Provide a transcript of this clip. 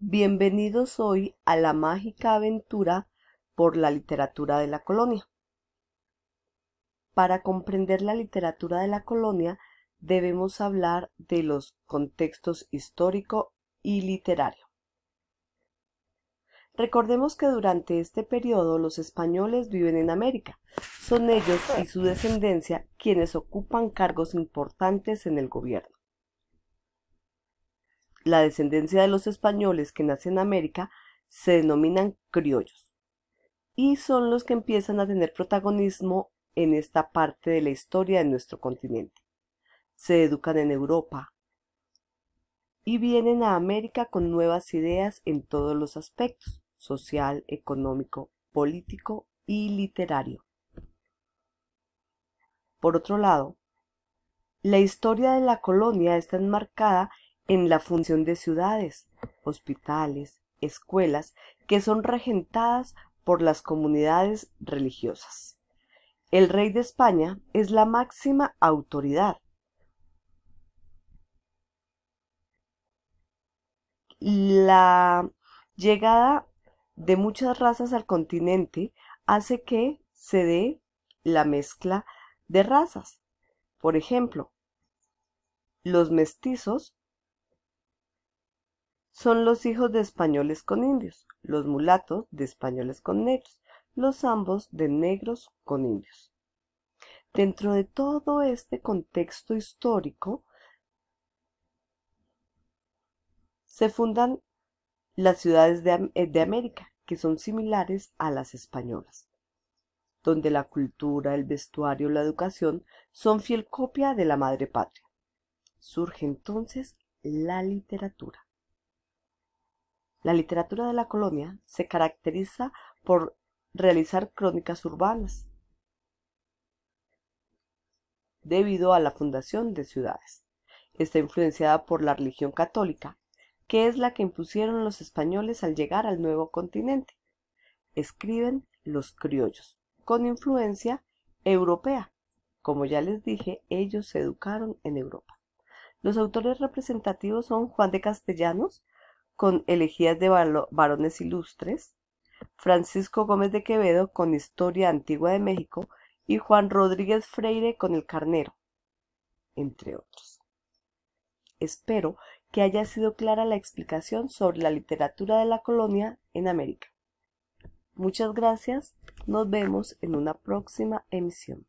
Bienvenidos hoy a la mágica aventura por la literatura de la colonia. Para comprender la literatura de la colonia debemos hablar de los contextos histórico y literario. Recordemos que durante este periodo los españoles viven en América. Son ellos y su descendencia quienes ocupan cargos importantes en el gobierno la descendencia de los españoles que nacen en América se denominan criollos y son los que empiezan a tener protagonismo en esta parte de la historia de nuestro continente. Se educan en Europa y vienen a América con nuevas ideas en todos los aspectos, social, económico, político y literario. Por otro lado, la historia de la colonia está enmarcada en la función de ciudades, hospitales, escuelas que son regentadas por las comunidades religiosas. El rey de España es la máxima autoridad. La llegada de muchas razas al continente hace que se dé la mezcla de razas. Por ejemplo, los mestizos son los hijos de españoles con indios, los mulatos de españoles con negros, los ambos de negros con indios. Dentro de todo este contexto histórico se fundan las ciudades de, eh, de América, que son similares a las españolas donde la cultura, el vestuario, la educación son fiel copia de la madre patria. Surge entonces la literatura. La literatura de la colonia se caracteriza por realizar crónicas urbanas debido a la fundación de ciudades. Está influenciada por la religión católica, que es la que impusieron los españoles al llegar al nuevo continente. Escriben los criollos, con influencia europea. Como ya les dije, ellos se educaron en Europa. Los autores representativos son Juan de Castellanos, con elegías de varones ilustres, Francisco Gómez de Quevedo con Historia Antigua de México y Juan Rodríguez Freire con El Carnero, entre otros. Espero que haya sido clara la explicación sobre la literatura de la colonia en América. Muchas gracias, nos vemos en una próxima emisión.